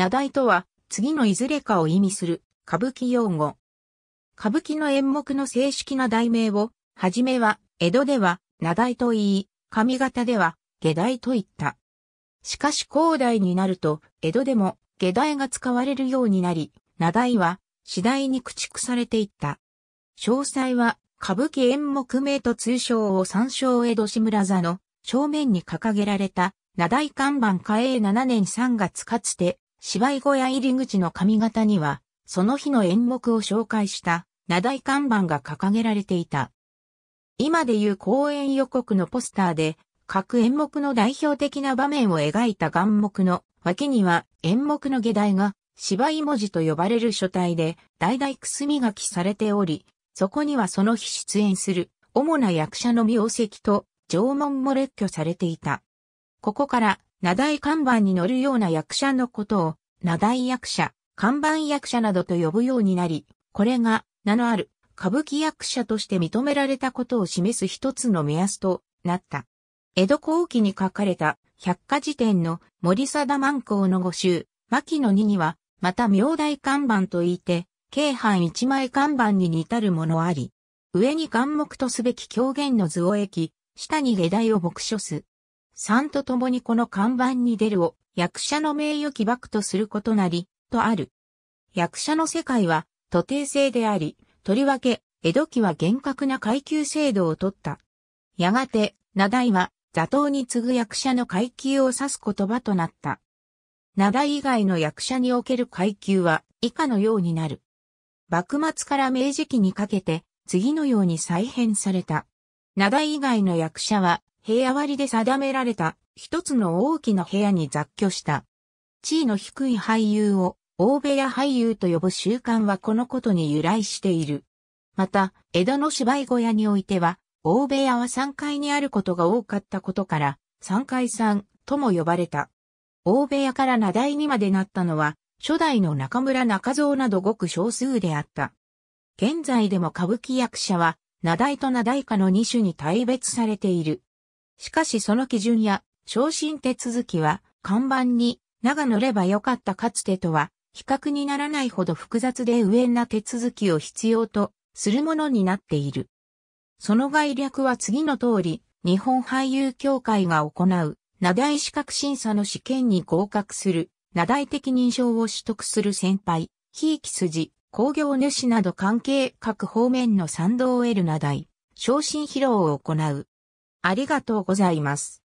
名題とは、次のいずれかを意味する、歌舞伎用語。歌舞伎の演目の正式な題名を、はじめは、江戸では、名題と言い、上方では、下題と言った。しかし後代になると、江戸でも、下題が使われるようになり、名題は、次第に駆逐されていった。詳細は、歌舞伎演目名と通称を参照江戸志村座の正面に掲げられた、名題看板嘉永7年3月かつて、芝居小屋入り口の髪型には、その日の演目を紹介した、名題看板が掲げられていた。今でいう公演予告のポスターで、各演目の代表的な場面を描いた眼目の脇には演目の下題が芝居文字と呼ばれる書体で代々くすみ書きされており、そこにはその日出演する主な役者の名跡と縄文も列挙されていた。ここから名題看板に載るような役者のことを、名題役者、看板役者などと呼ぶようになり、これが名のある歌舞伎役者として認められたことを示す一つの目安となった。江戸後期に書かれた百科事典の森貞万行の語集、牧野二には、また名大看板と言って、京阪一枚看板に似たるものあり、上に眼目とすべき狂言の図を駅、下に下題を牧書す。三と共にこの看板に出るを役者の名誉起爆とすることなり、とある。役者の世界は、徒弟制であり、とりわけ、江戸期は厳格な階級制度をとった。やがて、名題は、座頭に次ぐ役者の階級を指す言葉となった。名題以外の役者における階級は、以下のようになる。幕末から明治期にかけて、次のように再編された。名題以外の役者は、部屋割りで定められた一つの大きな部屋に雑居した。地位の低い俳優を大部屋俳優と呼ぶ習慣はこのことに由来している。また、江戸の芝居小屋においては、大部屋は3階にあることが多かったことから、3階3とも呼ばれた。大部屋から名台にまでなったのは、初代の中村中蔵などごく少数であった。現在でも歌舞伎役者は、名台と名台下の2種に大別されている。しかしその基準や昇進手続きは看板に名が乗ればよかったかつてとは比較にならないほど複雑で無縁な手続きを必要とするものになっている。その概略は次の通り、日本俳優協会が行う、名題資格審査の試験に合格する、名題的認証を取得する先輩、ひいき筋、工業主など関係各方面の賛同を得る名題、昇進披露を行う、ありがとうございます。